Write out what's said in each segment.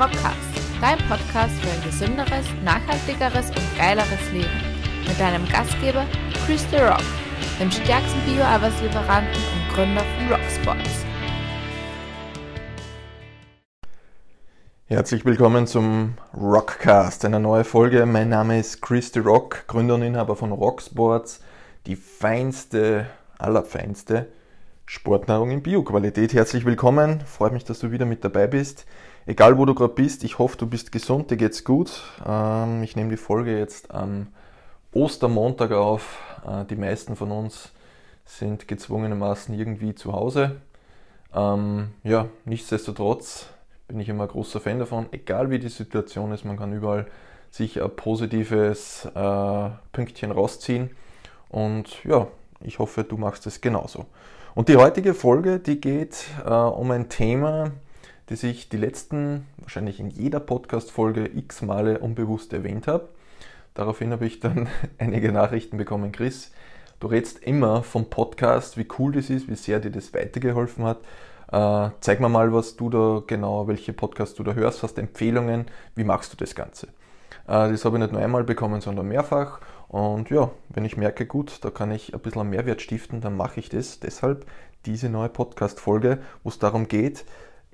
Rockcast, dein Podcast für ein gesünderes, nachhaltigeres und geileres Leben. Mit deinem Gastgeber Chris The Rock, dem stärksten Bio-Arbeitslieferanten und Gründer von Rocksports. Herzlich willkommen zum Rockcast, einer neuen Folge. Mein Name ist Chris The Rock, Gründer und Inhaber von Rocksports, die feinste, allerfeinste Sportnahrung in Bioqualität. Herzlich willkommen, freut mich, dass du wieder mit dabei bist. Egal wo du gerade bist, ich hoffe, du bist gesund, dir geht's gut. Ähm, ich nehme die Folge jetzt am Ostermontag auf. Äh, die meisten von uns sind gezwungenermaßen irgendwie zu Hause. Ähm, ja, nichtsdestotrotz bin ich immer großer Fan davon. Egal wie die Situation ist, man kann überall sich ein positives äh, Pünktchen rausziehen. Und ja, ich hoffe, du machst es genauso. Und die heutige Folge, die geht äh, um ein Thema, die ich die letzten, wahrscheinlich in jeder Podcast-Folge x Male unbewusst erwähnt habe. Daraufhin habe ich dann einige Nachrichten bekommen. Chris, du redest immer vom Podcast, wie cool das ist, wie sehr dir das weitergeholfen hat. Äh, zeig mir mal, was du da genau, welche Podcasts du da hörst, hast Empfehlungen, wie machst du das Ganze? Äh, das habe ich nicht nur einmal bekommen, sondern mehrfach. Und ja, wenn ich merke, gut, da kann ich ein bisschen Mehrwert stiften, dann mache ich das. Deshalb diese neue Podcast-Folge, wo es darum geht,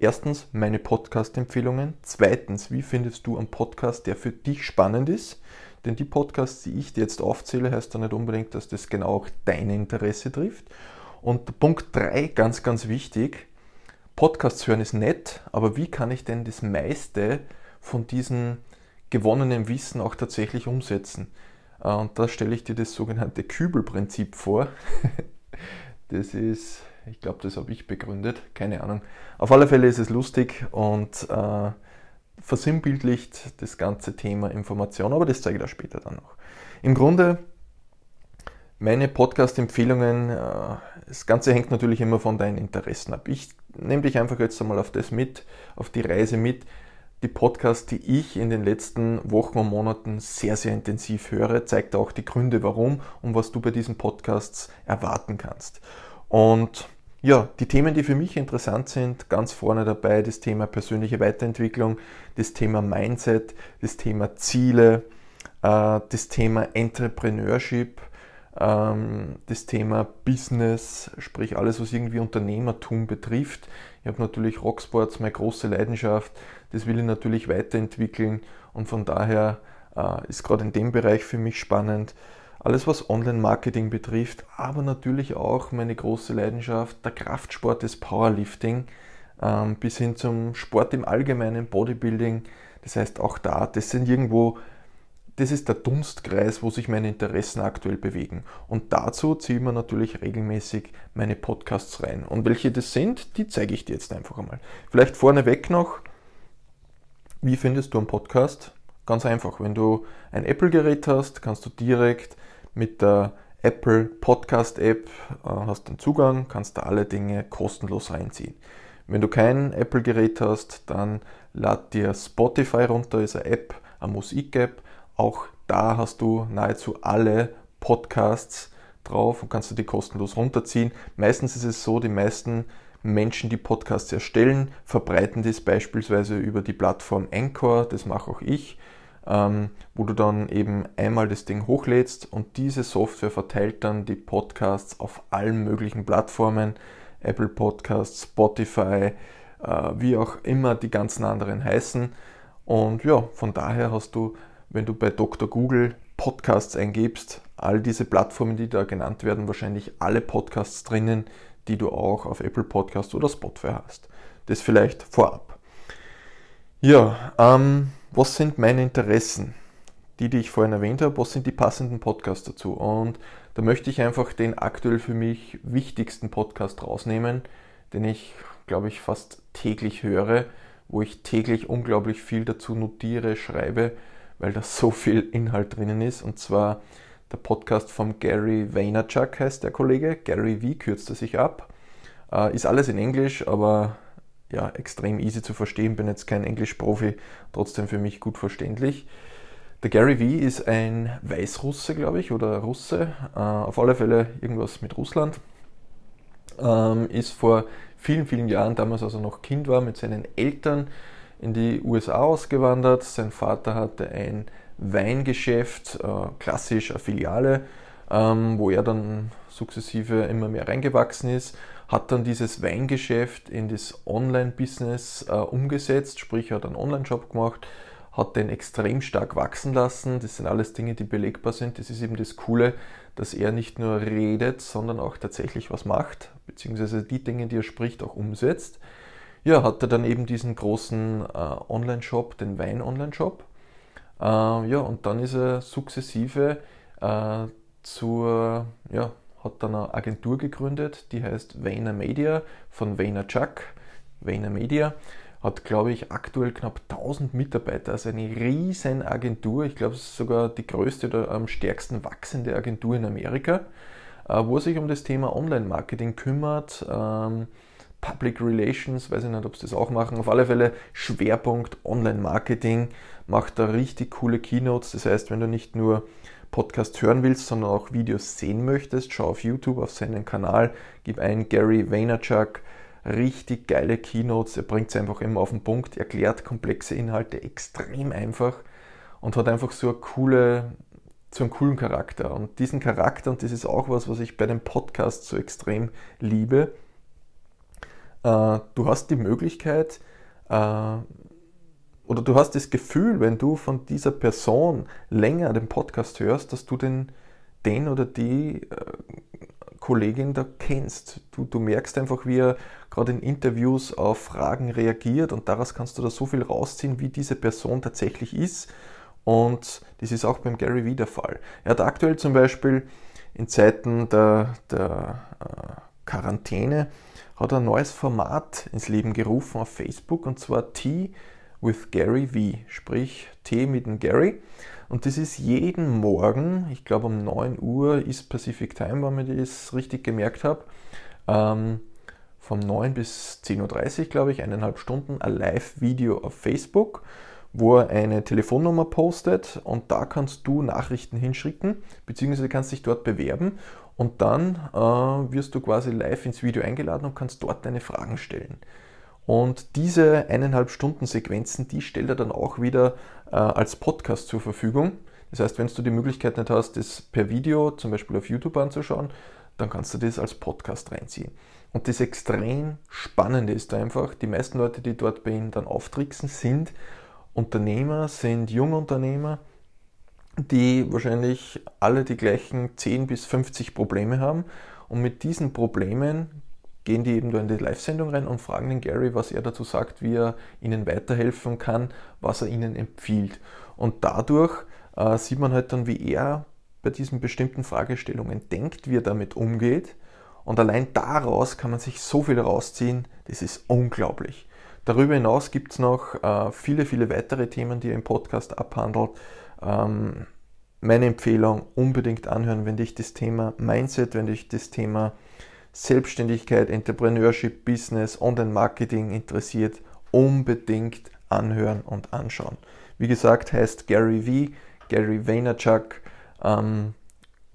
Erstens meine Podcast-Empfehlungen. Zweitens, wie findest du einen Podcast, der für dich spannend ist? Denn die Podcasts, die ich dir jetzt aufzähle, heißt ja nicht unbedingt, dass das genau auch dein Interesse trifft. Und Punkt 3, ganz, ganz wichtig, Podcasts hören ist nett, aber wie kann ich denn das meiste von diesem gewonnenen Wissen auch tatsächlich umsetzen? Äh, und da stelle ich dir das sogenannte Kübelprinzip vor. Das ist ich glaube, das habe ich begründet, keine Ahnung. Auf alle Fälle ist es lustig und äh, versimpeltlicht das ganze Thema Information, aber das zeige ich da später dann noch. Im Grunde, meine Podcast-Empfehlungen, äh, das Ganze hängt natürlich immer von deinen Interessen ab. Ich nehme dich einfach jetzt einmal auf das mit, auf die Reise mit. Die Podcasts, die ich in den letzten Wochen und Monaten sehr, sehr intensiv höre, zeigt auch die Gründe, warum und was du bei diesen Podcasts erwarten kannst. Und ja, die Themen, die für mich interessant sind, ganz vorne dabei das Thema persönliche Weiterentwicklung, das Thema Mindset, das Thema Ziele, äh, das Thema Entrepreneurship, ähm, das Thema Business, sprich alles, was irgendwie Unternehmertum betrifft. Ich habe natürlich Rocksports, meine große Leidenschaft, das will ich natürlich weiterentwickeln und von daher äh, ist gerade in dem Bereich für mich spannend. Alles, was Online-Marketing betrifft, aber natürlich auch meine große Leidenschaft, der Kraftsport, des Powerlifting, ähm, bis hin zum Sport im Allgemeinen, Bodybuilding. Das heißt, auch da, das sind irgendwo, das ist der Dunstkreis, wo sich meine Interessen aktuell bewegen. Und dazu ziehen wir natürlich regelmäßig meine Podcasts rein. Und welche das sind, die zeige ich dir jetzt einfach einmal. Vielleicht vorneweg noch, wie findest du einen Podcast? Ganz einfach, wenn du ein Apple-Gerät hast, kannst du direkt mit der Apple Podcast App äh, hast du Zugang, kannst da alle Dinge kostenlos reinziehen. Wenn du kein Apple-Gerät hast, dann lad dir Spotify runter, ist eine App, eine Musik-App. Auch da hast du nahezu alle Podcasts drauf und kannst du die kostenlos runterziehen. Meistens ist es so, die meisten Menschen, die Podcasts erstellen, verbreiten das beispielsweise über die Plattform Anchor, das mache auch ich ähm, wo du dann eben einmal das Ding hochlädst und diese Software verteilt dann die Podcasts auf allen möglichen Plattformen, Apple Podcasts, Spotify, äh, wie auch immer die ganzen anderen heißen. Und ja, von daher hast du, wenn du bei Dr. Google Podcasts eingibst, all diese Plattformen, die da genannt werden, wahrscheinlich alle Podcasts drinnen, die du auch auf Apple Podcasts oder Spotify hast. Das vielleicht vorab. Ja, ähm, was sind meine Interessen? Die, die ich vorhin erwähnt habe, was sind die passenden Podcasts dazu? Und da möchte ich einfach den aktuell für mich wichtigsten Podcast rausnehmen, den ich, glaube ich, fast täglich höre, wo ich täglich unglaublich viel dazu notiere, schreibe, weil da so viel Inhalt drinnen ist. Und zwar der Podcast von Gary Vaynerchuk heißt der Kollege. Gary V kürzt er sich ab. Äh, ist alles in Englisch, aber ja, extrem easy zu verstehen, bin jetzt kein Englischprofi, trotzdem für mich gut verständlich. Der Gary Vee ist ein Weißrusse, glaube ich, oder Russe, äh, auf alle Fälle irgendwas mit Russland. Ähm, ist vor vielen, vielen Jahren, damals als er noch Kind war, mit seinen Eltern in die USA ausgewandert. Sein Vater hatte ein Weingeschäft, äh, klassisch eine Filiale, ähm, wo er dann sukzessive immer mehr reingewachsen ist hat dann dieses Weingeschäft in das Online-Business äh, umgesetzt, sprich hat einen Online-Shop gemacht, hat den extrem stark wachsen lassen. Das sind alles Dinge, die belegbar sind. Das ist eben das Coole, dass er nicht nur redet, sondern auch tatsächlich was macht, beziehungsweise die Dinge, die er spricht, auch umsetzt. Ja, hat er dann eben diesen großen äh, Online-Shop, den Wein-Online-Shop. Äh, ja, und dann ist er sukzessive äh, zur, ja, hat dann eine Agentur gegründet, die heißt Vayner Media von Vayner Chuck. Vayner Media hat, glaube ich, aktuell knapp 1000 Mitarbeiter, also eine riesen Agentur. Ich glaube, es ist sogar die größte oder am stärksten wachsende Agentur in Amerika, äh, wo sich um das Thema Online-Marketing kümmert. Ähm, Public Relations, weiß ich nicht, ob sie das auch machen. Auf alle Fälle Schwerpunkt Online-Marketing, macht da richtig coole Keynotes. Das heißt, wenn du nicht nur Podcast hören willst, sondern auch Videos sehen möchtest, schau auf YouTube auf seinen Kanal, gib ein Gary Vaynerchuk, richtig geile Keynotes, er bringt es einfach immer auf den Punkt, erklärt komplexe Inhalte extrem einfach und hat einfach so eine coole so einen coolen Charakter. Und diesen Charakter, und das ist auch was, was ich bei dem Podcast so extrem liebe, äh, du hast die Möglichkeit, äh, oder du hast das Gefühl, wenn du von dieser Person länger den Podcast hörst, dass du den, den oder die äh, Kollegin da kennst. Du, du merkst einfach, wie er gerade in Interviews auf Fragen reagiert und daraus kannst du da so viel rausziehen, wie diese Person tatsächlich ist. Und das ist auch beim Gary Vee der Fall. Er hat aktuell zum Beispiel in Zeiten der, der äh, Quarantäne hat ein neues Format ins Leben gerufen auf Facebook und zwar Tea with Gary V, sprich Tee mit dem Gary. Und das ist jeden Morgen, ich glaube um 9 Uhr ist Pacific Time, wenn ich das richtig gemerkt habe, ähm, von 9 bis 10.30 Uhr, glaube ich, eineinhalb Stunden, ein Live-Video auf Facebook, wo er eine Telefonnummer postet und da kannst du Nachrichten hinschicken, beziehungsweise kannst dich dort bewerben und dann äh, wirst du quasi live ins Video eingeladen und kannst dort deine Fragen stellen. Und diese eineinhalb Stunden Sequenzen, die stellt er dann auch wieder äh, als Podcast zur Verfügung. Das heißt, wenn du die Möglichkeit nicht hast, das per Video zum Beispiel auf YouTube anzuschauen, dann kannst du das als Podcast reinziehen. Und das extrem Spannende ist einfach, die meisten Leute, die dort bei ihm dann auftricksen, sind Unternehmer, sind Jungunternehmer, die wahrscheinlich alle die gleichen 10 bis 50 Probleme haben. Und mit diesen Problemen gehen die eben da in die Live-Sendung rein und fragen den Gary, was er dazu sagt, wie er ihnen weiterhelfen kann, was er ihnen empfiehlt. Und dadurch äh, sieht man halt dann, wie er bei diesen bestimmten Fragestellungen denkt, wie er damit umgeht. Und allein daraus kann man sich so viel rausziehen, das ist unglaublich. Darüber hinaus gibt es noch äh, viele, viele weitere Themen, die er im Podcast abhandelt. Ähm, meine Empfehlung, unbedingt anhören, wenn dich das Thema Mindset, wenn dich das Thema Selbstständigkeit, Entrepreneurship, Business, Online-Marketing interessiert, unbedingt anhören und anschauen. Wie gesagt, heißt Gary V, Gary Vaynerchuk, ähm,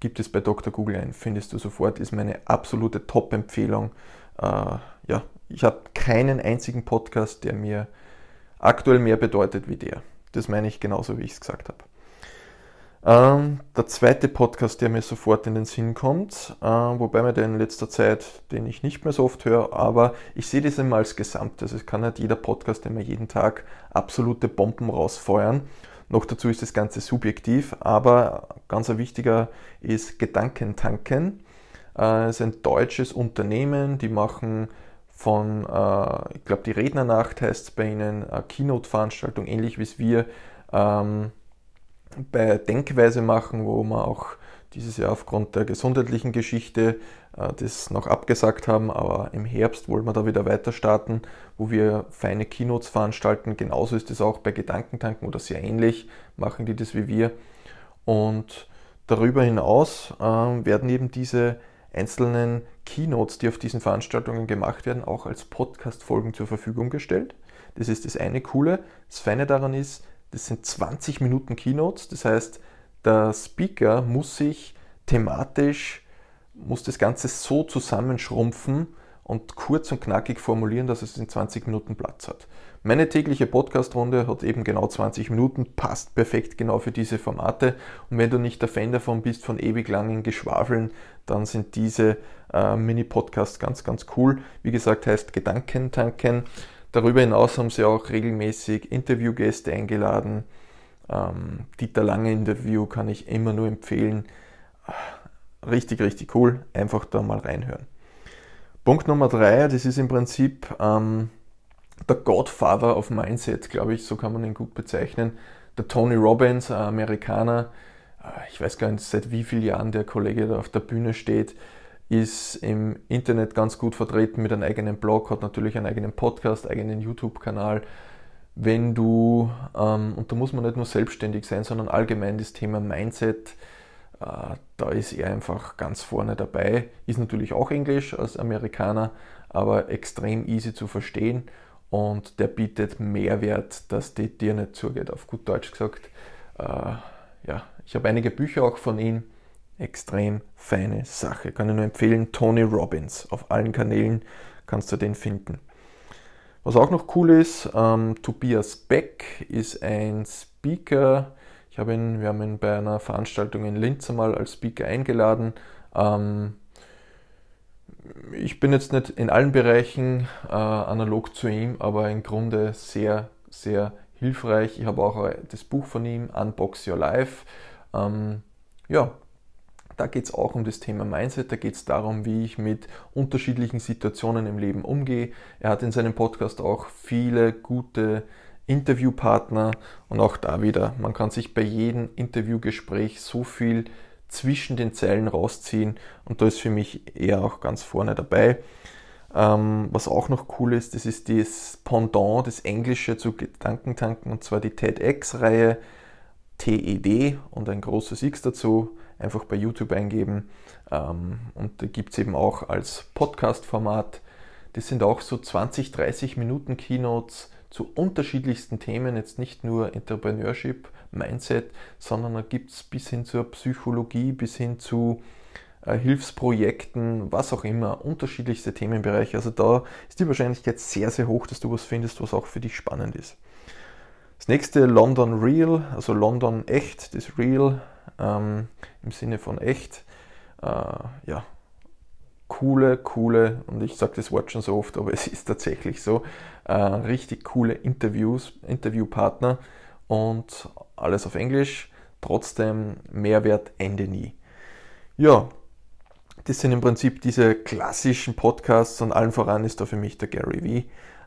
gibt es bei Dr. Google ein, findest du sofort, ist meine absolute Top-Empfehlung. Äh, ja, ich habe keinen einzigen Podcast, der mir aktuell mehr bedeutet wie der. Das meine ich genauso, wie ich es gesagt habe. Ähm, der zweite Podcast, der mir sofort in den Sinn kommt, äh, wobei mir der in letzter Zeit, den ich nicht mehr so oft höre, aber ich sehe das immer als Gesamt. Also es kann nicht jeder Podcast immer jeden Tag absolute Bomben rausfeuern. Noch dazu ist das Ganze subjektiv, aber ganz ein wichtiger ist Gedankentanken. Äh, es ist ein deutsches Unternehmen, die machen von, äh, ich glaube, die Rednernacht heißt es bei ihnen, Keynote-Veranstaltung, ähnlich wie es wir. Ähm, bei Denkweise machen, wo wir auch dieses Jahr aufgrund der gesundheitlichen Geschichte äh, das noch abgesagt haben, aber im Herbst wollen wir da wieder weiter starten, wo wir feine Keynotes veranstalten. Genauso ist es auch bei Gedankentanken oder sehr ähnlich, machen die das wie wir. Und darüber hinaus äh, werden eben diese einzelnen Keynotes, die auf diesen Veranstaltungen gemacht werden, auch als Podcast-Folgen zur Verfügung gestellt. Das ist das eine Coole. Das Feine daran ist, das sind 20 Minuten Keynotes. Das heißt, der Speaker muss sich thematisch, muss das Ganze so zusammenschrumpfen und kurz und knackig formulieren, dass es in 20 Minuten Platz hat. Meine tägliche Podcast-Runde hat eben genau 20 Minuten, passt perfekt genau für diese Formate. Und wenn du nicht der Fan davon bist, von ewig langen Geschwafeln, dann sind diese äh, Mini-Podcasts ganz, ganz cool. Wie gesagt, heißt Gedanken tanken. Darüber hinaus haben sie auch regelmäßig Interviewgäste eingeladen. Ähm, Dieter Lange Interview kann ich immer nur empfehlen. Ah, richtig, richtig cool. Einfach da mal reinhören. Punkt Nummer drei, das ist im Prinzip ähm, der Godfather of Mindset, glaube ich, so kann man ihn gut bezeichnen. Der Tony Robbins, Amerikaner, ah, ich weiß gar nicht, seit wie vielen Jahren der Kollege da auf der Bühne steht, ist im Internet ganz gut vertreten mit einem eigenen Blog, hat natürlich einen eigenen Podcast, eigenen YouTube-Kanal. Wenn du, ähm, und da muss man nicht nur selbstständig sein, sondern allgemein das Thema Mindset, äh, da ist er einfach ganz vorne dabei. Ist natürlich auch Englisch als Amerikaner, aber extrem easy zu verstehen und der bietet Mehrwert, dass die dir nicht zugeht, auf gut Deutsch gesagt. Äh, ja, ich habe einige Bücher auch von ihm Extrem feine Sache. Kann ich nur empfehlen. Tony Robbins. Auf allen Kanälen kannst du den finden. Was auch noch cool ist, ähm, Tobias Beck ist ein Speaker. Ich habe ihn, wir haben ihn bei einer Veranstaltung in Linz einmal als Speaker eingeladen. Ähm, ich bin jetzt nicht in allen Bereichen äh, analog zu ihm, aber im Grunde sehr, sehr hilfreich. Ich habe auch äh, das Buch von ihm, Unbox Your Life. Ähm, ja, da geht es auch um das Thema Mindset, da geht es darum, wie ich mit unterschiedlichen Situationen im Leben umgehe. Er hat in seinem Podcast auch viele gute Interviewpartner und auch da wieder, man kann sich bei jedem Interviewgespräch so viel zwischen den Zeilen rausziehen und da ist für mich er auch ganz vorne dabei. Ähm, was auch noch cool ist, das ist das Pendant, das Englische zu Gedankentanken und zwar die TEDx-Reihe TED und ein großes X dazu einfach bei YouTube eingeben. Ähm, und da gibt es eben auch als Podcast-Format. Das sind auch so 20, 30 Minuten Keynotes zu unterschiedlichsten Themen, jetzt nicht nur Entrepreneurship, Mindset, sondern da gibt es bis hin zur Psychologie, bis hin zu äh, Hilfsprojekten, was auch immer, unterschiedlichste Themenbereiche. Also da ist die Wahrscheinlichkeit sehr, sehr hoch, dass du was findest, was auch für dich spannend ist. Das nächste London Real, also London echt, das Real ähm, im Sinne von echt. Äh, ja, coole, coole, und ich sage das Wort schon so oft, aber es ist tatsächlich so, äh, richtig coole Interviews, Interviewpartner und alles auf Englisch, trotzdem Mehrwert Ende nie. Ja, das sind im Prinzip diese klassischen Podcasts und allen voran ist da für mich der Gary Vee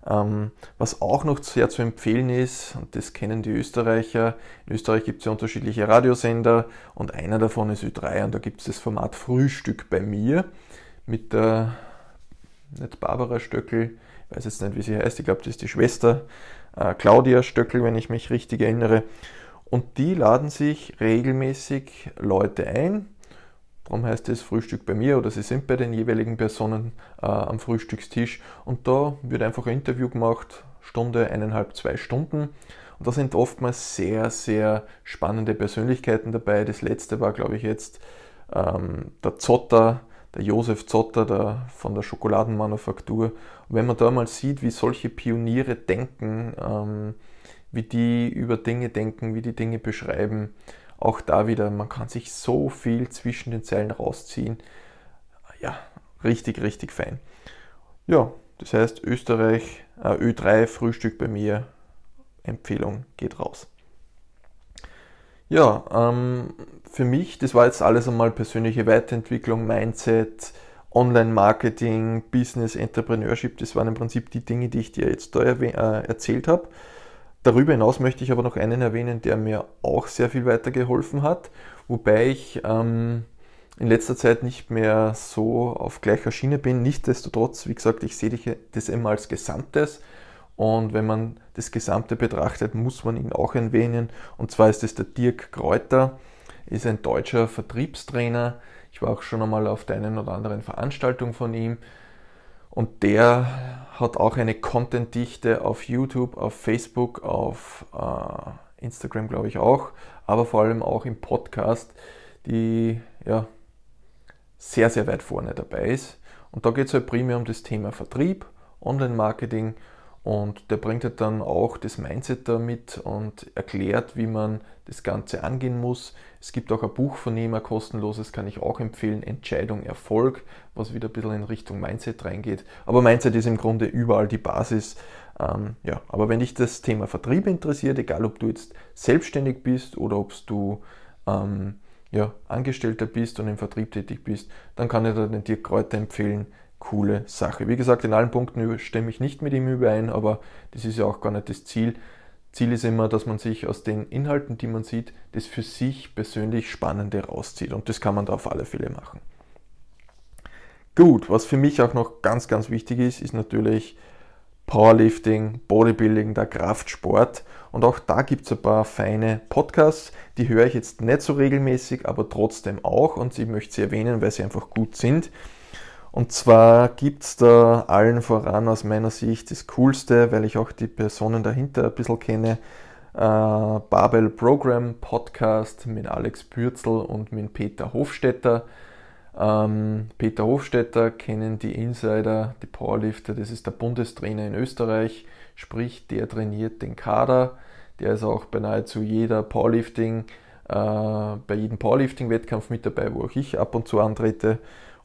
ähm, was auch noch sehr zu empfehlen ist, und das kennen die Österreicher, in Österreich gibt es ja unterschiedliche Radiosender und einer davon ist Ö3 und da gibt es das Format Frühstück bei mir mit der, nicht Barbara Stöckel, ich weiß jetzt nicht, wie sie heißt, ich glaube, das ist die Schwester, äh, Claudia Stöckel, wenn ich mich richtig erinnere. Und die laden sich regelmäßig Leute ein, Darum heißt es Frühstück bei mir oder Sie sind bei den jeweiligen Personen äh, am Frühstückstisch und da wird einfach ein Interview gemacht, Stunde, eineinhalb, zwei Stunden. Und da sind oftmals sehr, sehr spannende Persönlichkeiten dabei. Das letzte war, glaube ich, jetzt ähm, der Zotter, der Josef Zotter der, von der Schokoladenmanufaktur. Und wenn man da mal sieht, wie solche Pioniere denken, ähm, wie die über Dinge denken, wie die Dinge beschreiben auch da wieder, man kann sich so viel zwischen den Zeilen rausziehen. Ja, richtig, richtig fein. Ja, das heißt Österreich, äh, Ö3, Frühstück bei mir, Empfehlung geht raus. Ja, ähm, für mich, das war jetzt alles einmal persönliche Weiterentwicklung, Mindset, Online-Marketing, Business, Entrepreneurship, das waren im Prinzip die Dinge, die ich dir jetzt da äh, erzählt habe. Darüber hinaus möchte ich aber noch einen erwähnen, der mir auch sehr viel weitergeholfen hat, wobei ich ähm, in letzter Zeit nicht mehr so auf gleicher Schiene bin. Nichtsdestotrotz, wie gesagt, ich sehe das immer als Gesamtes. Und wenn man das Gesamte betrachtet, muss man ihn auch erwähnen. Und zwar ist es der Dirk Kräuter, ist ein deutscher Vertriebstrainer. Ich war auch schon einmal auf der einen oder anderen Veranstaltung von ihm. Und der hat auch eine Content-Dichte auf YouTube, auf Facebook, auf äh, Instagram, glaube ich auch, aber vor allem auch im Podcast, die ja sehr, sehr weit vorne dabei ist. Und da geht es halt primär um das Thema Vertrieb, Online-Marketing und der bringt halt dann auch das Mindset damit und erklärt, wie man das Ganze angehen muss. Es gibt auch ein Buch von ihm, ein kostenloses, kann ich auch empfehlen, Entscheidung Erfolg, was wieder ein bisschen in Richtung Mindset reingeht. Aber Mindset ist im Grunde überall die Basis. Ähm, ja, aber wenn dich das Thema Vertrieb interessiert, egal ob du jetzt selbstständig bist oder ob du ähm, ja, Angestellter bist und im Vertrieb tätig bist, dann kann ich dir Kräuter empfehlen coole Sache. Wie gesagt, in allen Punkten stimme ich nicht mit ihm überein, aber das ist ja auch gar nicht das Ziel. Ziel ist immer, dass man sich aus den Inhalten, die man sieht, das für sich persönlich Spannende rauszieht. Und das kann man da auf alle Fälle machen. Gut, was für mich auch noch ganz, ganz wichtig ist, ist natürlich Powerlifting, Bodybuilding, der Kraftsport. Und auch da gibt es ein paar feine Podcasts, die höre ich jetzt nicht so regelmäßig, aber trotzdem auch. Und ich möchte sie erwähnen, weil sie einfach gut sind. Und zwar gibt es da allen voran aus meiner Sicht das Coolste, weil ich auch die Personen dahinter ein bisschen kenne, äh, Babel Program Podcast mit Alex Bürzel und mit Peter Hofstetter. Ähm, Peter Hofstetter kennen die Insider, die Powerlifter, das ist der Bundestrainer in Österreich, sprich der trainiert den Kader, der ist auch bei nahezu jeder Powerlifting, äh, bei jedem Powerlifting-Wettkampf mit dabei, wo auch ich ab und zu antrete.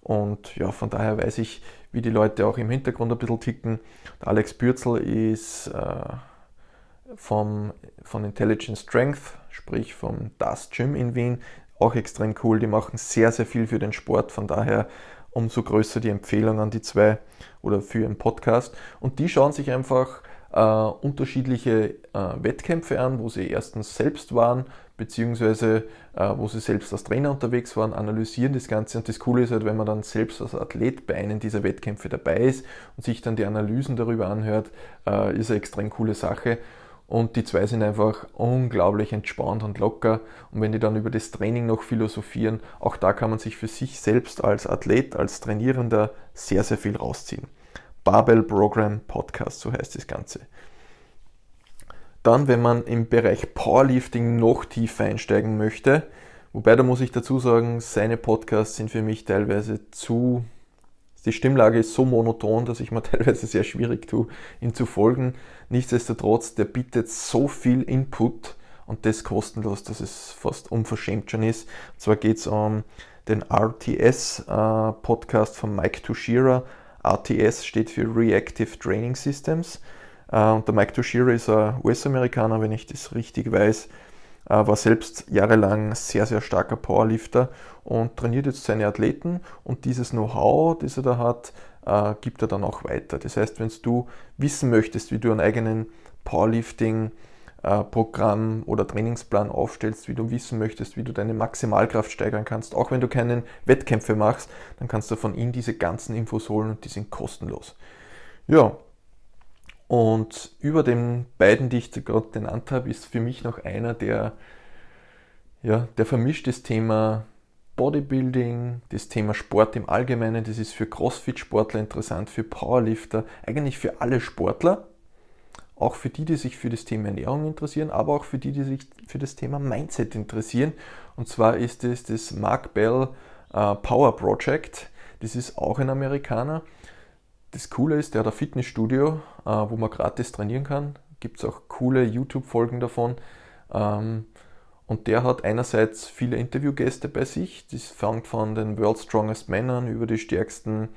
Und ja, von daher weiß ich, wie die Leute auch im Hintergrund ein bisschen ticken. Der Alex Bürzel ist äh, vom, von Intelligent Strength, sprich vom Das Gym in Wien, auch extrem cool. Die machen sehr, sehr viel für den Sport. Von daher umso größer die Empfehlung an die zwei oder für einen Podcast. Und die schauen sich einfach äh, unterschiedliche äh, Wettkämpfe an, wo sie erstens selbst waren, beziehungsweise äh, wo sie selbst als Trainer unterwegs waren, analysieren das Ganze. Und das Coole ist halt, wenn man dann selbst als Athlet bei einem dieser Wettkämpfe dabei ist und sich dann die Analysen darüber anhört, äh, ist eine extrem coole Sache. Und die zwei sind einfach unglaublich entspannt und locker. Und wenn die dann über das Training noch philosophieren, auch da kann man sich für sich selbst als Athlet, als Trainierender sehr, sehr viel rausziehen. Barbell Program Podcast, so heißt das Ganze. Dann, wenn man im Bereich Powerlifting noch tiefer einsteigen möchte, wobei da muss ich dazu sagen, seine Podcasts sind für mich teilweise zu, die Stimmlage ist so monoton, dass ich mir teilweise sehr schwierig tue, ihm zu folgen. Nichtsdestotrotz, der bietet so viel Input und das kostenlos, dass es fast unverschämt schon ist. Und zwar geht es um den RTS-Podcast äh, von Mike Tushira. RTS steht für Reactive Training Systems. Äh, und der Mike Toshiro ist ein US-Amerikaner, wenn ich das richtig weiß, äh, war selbst jahrelang sehr, sehr starker Powerlifter und trainiert jetzt seine Athleten und dieses Know-how, das er da hat, äh, gibt er dann auch weiter. Das heißt, wenn du wissen möchtest, wie du einen eigenen Powerlifting Programm oder Trainingsplan aufstellst, wie du wissen möchtest, wie du deine Maximalkraft steigern kannst, auch wenn du keinen Wettkämpfe machst, dann kannst du von ihm diese ganzen Infos holen und die sind kostenlos. Ja, und über den beiden, die ich gerade genannt habe, ist für mich noch einer, der, ja, der vermischt das Thema Bodybuilding, das Thema Sport im Allgemeinen. Das ist für Crossfit-Sportler interessant, für Powerlifter, eigentlich für alle Sportler. Auch für die, die sich für das Thema Ernährung interessieren, aber auch für die, die sich für das Thema Mindset interessieren. Und zwar ist es das Mark Bell äh, Power Project. Das ist auch ein Amerikaner das Coole ist, der hat ein Fitnessstudio, äh, wo man gratis trainieren kann. Gibt es auch coole YouTube-Folgen davon. Ähm, und der hat einerseits viele Interviewgäste bei sich. Das fängt von den World Strongest Männern über die stärksten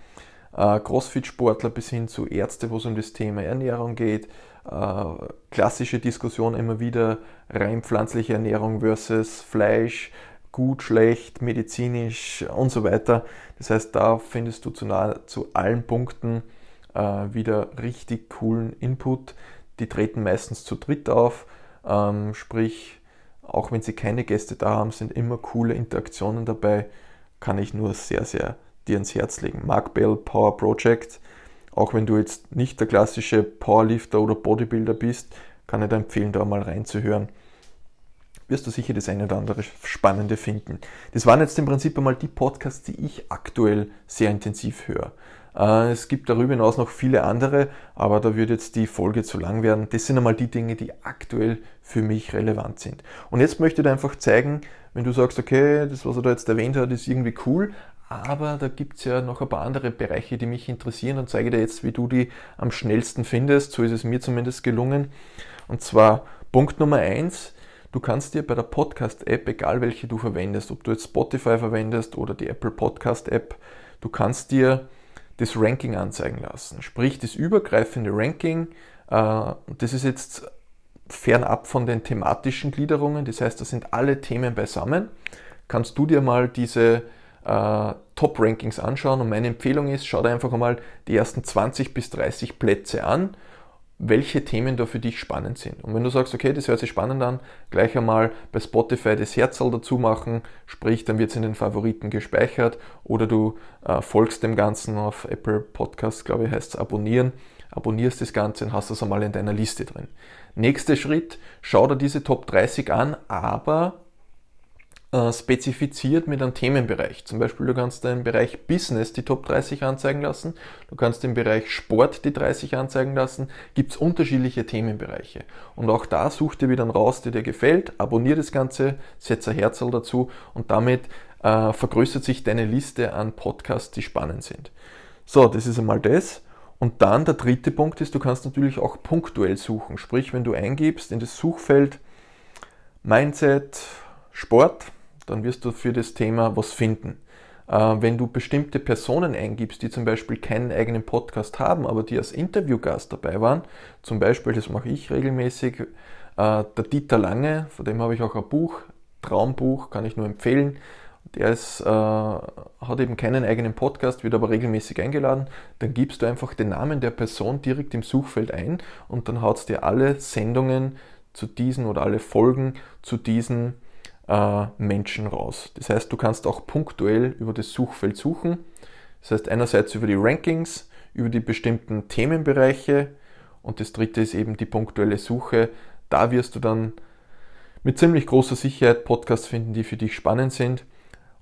äh, Crossfit-Sportler bis hin zu Ärzte, wo es um das Thema Ernährung geht. Äh, klassische Diskussion immer wieder rein pflanzliche Ernährung versus Fleisch, gut, schlecht, medizinisch und so weiter. Das heißt, da findest du zu, nahe, zu allen Punkten äh, wieder richtig coolen Input. Die treten meistens zu dritt auf, ähm, sprich, auch wenn sie keine Gäste da haben, sind immer coole Interaktionen dabei. Kann ich nur sehr, sehr dir ans Herz legen. Mark Bell Power Project. Auch wenn du jetzt nicht der klassische Powerlifter oder Bodybuilder bist, kann ich dir empfehlen, da mal reinzuhören wirst du sicher das eine oder andere Spannende finden. Das waren jetzt im Prinzip einmal die Podcasts, die ich aktuell sehr intensiv höre. Äh, es gibt darüber hinaus noch viele andere, aber da würde jetzt die Folge zu lang werden. Das sind einmal die Dinge, die aktuell für mich relevant sind. Und jetzt möchte ich dir einfach zeigen, wenn du sagst, okay, das, was er da jetzt erwähnt hat, ist irgendwie cool, aber da gibt es ja noch ein paar andere Bereiche, die mich interessieren und zeige dir jetzt, wie du die am schnellsten findest. So ist es mir zumindest gelungen. Und zwar Punkt Nummer eins Du kannst dir bei der Podcast-App, egal welche du verwendest, ob du jetzt Spotify verwendest oder die Apple Podcast-App, du kannst dir das Ranking anzeigen lassen. Sprich, das übergreifende Ranking, äh, das ist jetzt fernab von den thematischen Gliederungen, das heißt, da sind alle Themen beisammen. Kannst du dir mal diese äh, Top-Rankings anschauen und meine Empfehlung ist, schau dir einfach mal die ersten 20 bis 30 Plätze an welche Themen da für dich spannend sind. Und wenn du sagst, okay, das hört sich spannend an, gleich einmal bei Spotify das Herzl dazu machen, sprich, dann wird es in den Favoriten gespeichert oder du äh, folgst dem Ganzen auf Apple Podcasts, glaube ich, heißt es abonnieren, abonnierst das Ganze und hast das einmal in deiner Liste drin. Nächster Schritt, schau dir diese Top 30 an, aber äh, spezifiziert mit einem Themenbereich. Zum Beispiel, du kannst im Bereich Business die Top 30 anzeigen lassen, du kannst im Bereich Sport die 30 anzeigen lassen, gibt es unterschiedliche Themenbereiche. Und auch da such dir wieder einen raus, der dir gefällt, abonnier das Ganze, setze ein Herzl dazu und damit äh, vergrößert sich deine Liste an Podcasts, die spannend sind. So, das ist einmal das. Und dann der dritte Punkt ist, du kannst natürlich auch punktuell suchen. Sprich, wenn du eingibst in das Suchfeld Mindset, Sport, dann wirst du für das Thema was finden. Äh, wenn du bestimmte Personen eingibst, die zum Beispiel keinen eigenen Podcast haben, aber die als Interviewgast dabei waren, zum Beispiel, das mache ich regelmäßig, äh, der Dieter Lange, von dem habe ich auch ein Buch, Traumbuch, kann ich nur empfehlen. Der ist, äh, hat eben keinen eigenen Podcast, wird aber regelmäßig eingeladen. Dann gibst du einfach den Namen der Person direkt im Suchfeld ein und dann haut es dir alle Sendungen zu diesen oder alle Folgen zu diesen äh, Menschen raus. Das heißt, du kannst auch punktuell über das Suchfeld suchen. Das heißt, einerseits über die Rankings, über die bestimmten Themenbereiche und das dritte ist eben die punktuelle Suche. Da wirst du dann mit ziemlich großer Sicherheit Podcasts finden, die für dich spannend sind.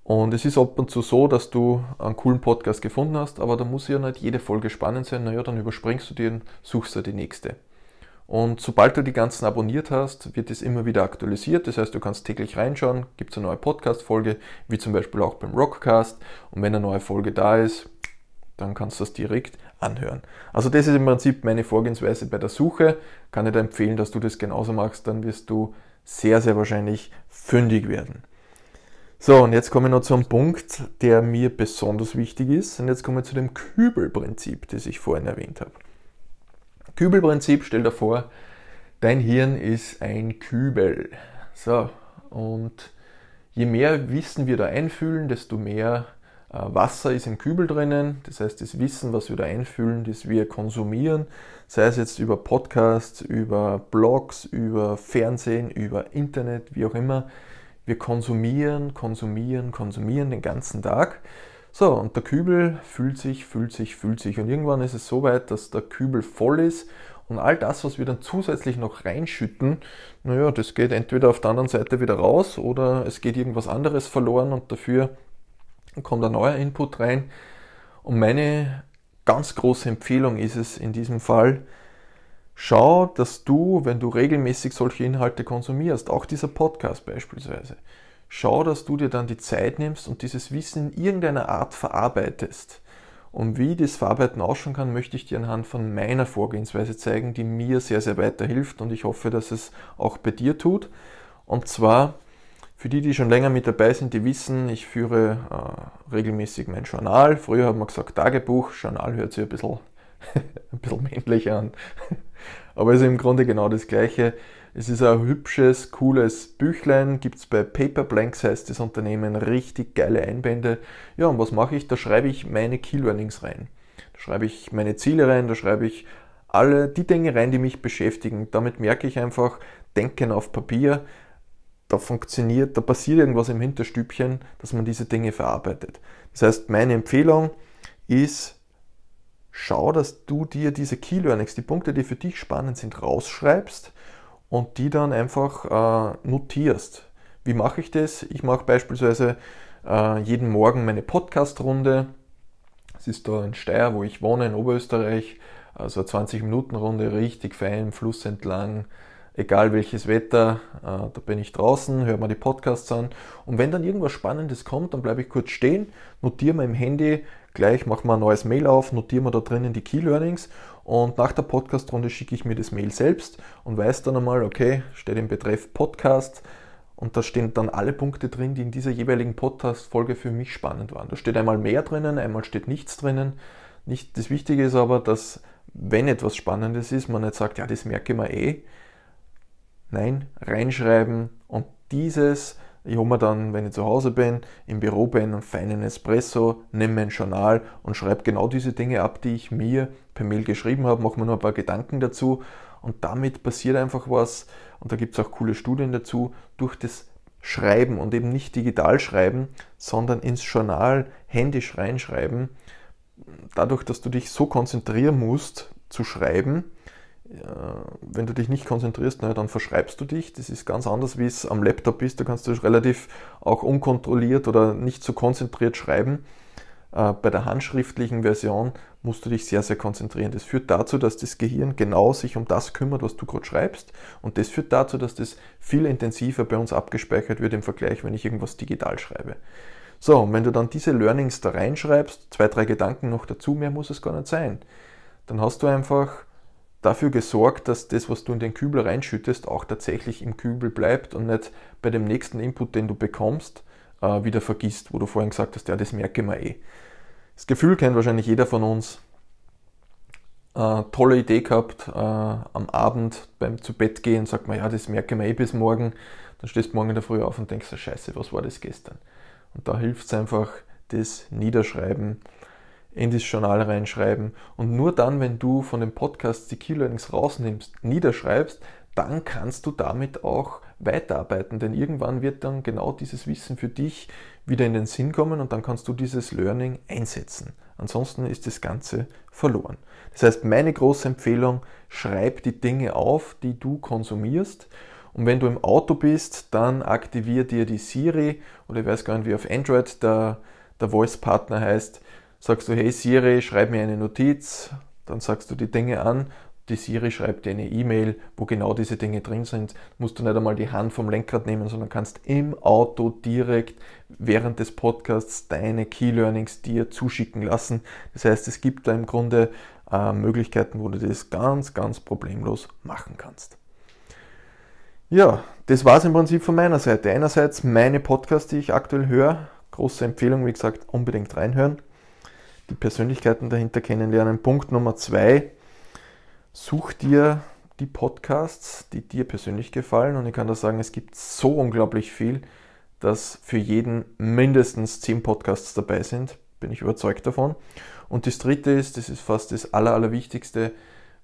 Und es ist ab und zu so, dass du einen coolen Podcast gefunden hast, aber da muss ja nicht jede Folge spannend sein. Naja, dann überspringst du den, suchst du die nächste. Und sobald du die ganzen abonniert hast, wird es immer wieder aktualisiert. Das heißt, du kannst täglich reinschauen, gibt es eine neue Podcast-Folge, wie zum Beispiel auch beim Rockcast. Und wenn eine neue Folge da ist, dann kannst du das direkt anhören. Also das ist im Prinzip meine Vorgehensweise bei der Suche. Kann ich dir empfehlen, dass du das genauso machst, dann wirst du sehr, sehr wahrscheinlich fündig werden. So, und jetzt komme ich noch zu einem Punkt, der mir besonders wichtig ist. Und jetzt komme ich zu dem Kübelprinzip, das ich vorhin erwähnt habe. Kübelprinzip, stell dir vor, dein Hirn ist ein Kübel. So, und je mehr Wissen wir da einfühlen, desto mehr äh, Wasser ist im Kübel drinnen. Das heißt, das Wissen, was wir da einfühlen, das wir konsumieren, sei es jetzt über Podcasts, über Blogs, über Fernsehen, über Internet, wie auch immer, wir konsumieren, konsumieren, konsumieren den ganzen Tag. So, und der Kübel füllt sich, füllt sich, füllt sich. Und irgendwann ist es so weit, dass der Kübel voll ist und all das, was wir dann zusätzlich noch reinschütten, naja, das geht entweder auf der anderen Seite wieder raus oder es geht irgendwas anderes verloren und dafür kommt ein neuer Input rein. Und meine ganz große Empfehlung ist es in diesem Fall, schau, dass du, wenn du regelmäßig solche Inhalte konsumierst, auch dieser Podcast beispielsweise, schau, dass du dir dann die Zeit nimmst und dieses Wissen in irgendeiner Art verarbeitest. Und wie das Verarbeiten ausschauen kann, möchte ich dir anhand von meiner Vorgehensweise zeigen, die mir sehr, sehr weiterhilft und ich hoffe, dass es auch bei dir tut. Und zwar, für die, die schon länger mit dabei sind, die wissen, ich führe äh, regelmäßig mein Journal. Früher hat man gesagt Tagebuch, Journal hört sich ein bisschen, ein bisschen männlich an. Aber es ist im Grunde genau das Gleiche. Es ist ein hübsches, cooles Büchlein, gibt es bei Paperblanks heißt das Unternehmen, richtig geile Einbände. Ja, und was mache ich? Da schreibe ich meine Key Learnings rein. Da schreibe ich meine Ziele rein, da schreibe ich alle die Dinge rein, die mich beschäftigen. Damit merke ich einfach, Denken auf Papier, da funktioniert, da passiert irgendwas im Hinterstübchen, dass man diese Dinge verarbeitet. Das heißt, meine Empfehlung ist, schau, dass du dir diese Key Learnings, die Punkte, die für dich spannend sind, rausschreibst und die dann einfach äh, notierst. Wie mache ich das? Ich mache beispielsweise äh, jeden Morgen meine Podcast-Runde. Es ist da in Steyr, wo ich wohne, in Oberösterreich. Also 20-Minuten-Runde, richtig fein, Fluss entlang egal welches Wetter, äh, da bin ich draußen, höre mir die Podcasts an. Und wenn dann irgendwas Spannendes kommt, dann bleibe ich kurz stehen, notiere mir im Handy, gleich mache mal ein neues Mail auf, notiere mir da drinnen die Key Learnings und nach der Podcast-Runde schicke ich mir das Mail selbst und weiß dann einmal, okay, steht im Betreff Podcast und da stehen dann alle Punkte drin, die in dieser jeweiligen Podcast-Folge für mich spannend waren. Da steht einmal mehr drinnen, einmal steht nichts drinnen. Nicht, das Wichtige ist aber, dass wenn etwas Spannendes ist, man nicht sagt, ja, das merke ich mir eh, Nein, reinschreiben und dieses, ich hole mir dann, wenn ich zu Hause bin, im Büro bin, einen feinen Espresso, nehme ein Journal und schreibe genau diese Dinge ab, die ich mir per Mail geschrieben habe, mache mir nur ein paar Gedanken dazu und damit passiert einfach was und da gibt es auch coole Studien dazu, durch das Schreiben und eben nicht digital schreiben, sondern ins Journal händisch reinschreiben, dadurch, dass du dich so konzentrieren musst zu schreiben, äh, wenn du dich nicht konzentrierst, na, dann verschreibst du dich. Das ist ganz anders, wie es am Laptop ist. Da kannst du relativ auch unkontrolliert oder nicht so konzentriert schreiben. Äh, bei der handschriftlichen Version musst du dich sehr, sehr konzentrieren. Das führt dazu, dass das Gehirn genau sich um das kümmert, was du gerade schreibst. Und das führt dazu, dass das viel intensiver bei uns abgespeichert wird im Vergleich, wenn ich irgendwas digital schreibe. So, und wenn du dann diese Learnings da reinschreibst, zwei, drei Gedanken noch dazu, mehr muss es gar nicht sein, dann hast du einfach dafür gesorgt, dass das, was du in den Kübel reinschüttest, auch tatsächlich im Kübel bleibt und nicht bei dem nächsten Input, den du bekommst, äh, wieder vergisst, wo du vorhin gesagt hast, ja, das merke ich mir eh. Das Gefühl kennt wahrscheinlich jeder von uns. Äh, tolle Idee gehabt, äh, am Abend beim zu Bett gehen, sagt man, ja, das merke ich mir eh bis morgen. Dann stehst du morgen in der Früh auf und denkst, so, scheiße, was war das gestern? Und da hilft es einfach, das Niederschreiben in das Journal reinschreiben. Und nur dann, wenn du von dem Podcast die Key Learnings rausnimmst, niederschreibst, dann kannst du damit auch weiterarbeiten, denn irgendwann wird dann genau dieses Wissen für dich wieder in den Sinn kommen und dann kannst du dieses Learning einsetzen. Ansonsten ist das Ganze verloren. Das heißt, meine große Empfehlung, schreib die Dinge auf, die du konsumierst. Und wenn du im Auto bist, dann aktiviere dir die Siri oder ich weiß gar nicht, wie auf Android der, der Voice-Partner heißt sagst du, hey Siri, schreib mir eine Notiz, dann sagst du die Dinge an, die Siri schreibt dir eine E-Mail, wo genau diese Dinge drin sind, musst du nicht einmal die Hand vom Lenkrad nehmen, sondern kannst im Auto direkt während des Podcasts deine Key Learnings dir zuschicken lassen. Das heißt, es gibt da im Grunde äh, Möglichkeiten, wo du das ganz, ganz problemlos machen kannst. Ja, das war es im Prinzip von meiner Seite. Einerseits meine Podcasts, die ich aktuell höre. Große Empfehlung, wie gesagt, unbedingt reinhören die Persönlichkeiten dahinter kennenlernen. Punkt Nummer zwei, such dir die Podcasts, die dir persönlich gefallen. Und ich kann da sagen, es gibt so unglaublich viel, dass für jeden mindestens zehn Podcasts dabei sind. Bin ich überzeugt davon. Und das dritte ist, das ist fast das Aller, Allerwichtigste,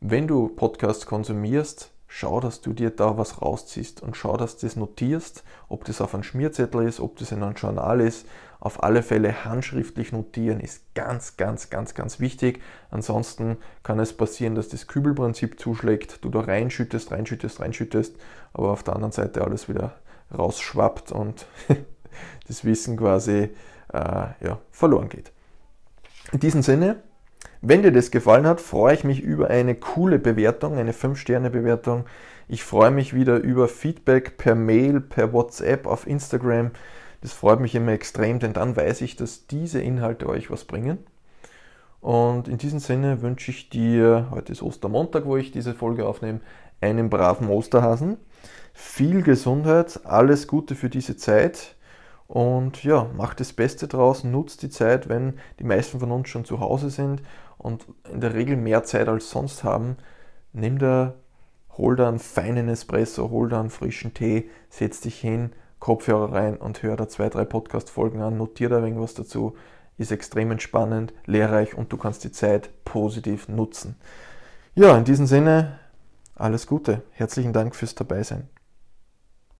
wenn du Podcasts konsumierst, schau, dass du dir da was rausziehst und schau, dass du das notierst, ob das auf einem Schmierzettel ist, ob das in einem Journal ist, auf alle Fälle handschriftlich notieren ist ganz, ganz, ganz, ganz wichtig. Ansonsten kann es passieren, dass das Kübelprinzip zuschlägt, du da reinschüttest, reinschüttest, reinschüttest, aber auf der anderen Seite alles wieder rausschwappt und das Wissen quasi äh, ja, verloren geht. In diesem Sinne, wenn dir das gefallen hat, freue ich mich über eine coole Bewertung, eine 5-Sterne-Bewertung. Ich freue mich wieder über Feedback per Mail, per WhatsApp, auf Instagram. Das freut mich immer extrem, denn dann weiß ich, dass diese Inhalte euch was bringen. Und in diesem Sinne wünsche ich dir, heute ist Ostermontag, wo ich diese Folge aufnehme, einen braven Osterhasen. Viel Gesundheit, alles Gute für diese Zeit. Und ja, macht das Beste draus, nutzt die Zeit, wenn die meisten von uns schon zu Hause sind und in der Regel mehr Zeit als sonst haben. Nimm da, hol da einen feinen Espresso, hol da einen frischen Tee, setz dich hin, Kopfhörer rein und höre da zwei, drei Podcast-Folgen an, notiere da irgendwas dazu. Ist extrem entspannend, lehrreich und du kannst die Zeit positiv nutzen. Ja, in diesem Sinne, alles Gute. Herzlichen Dank fürs Dabeisein.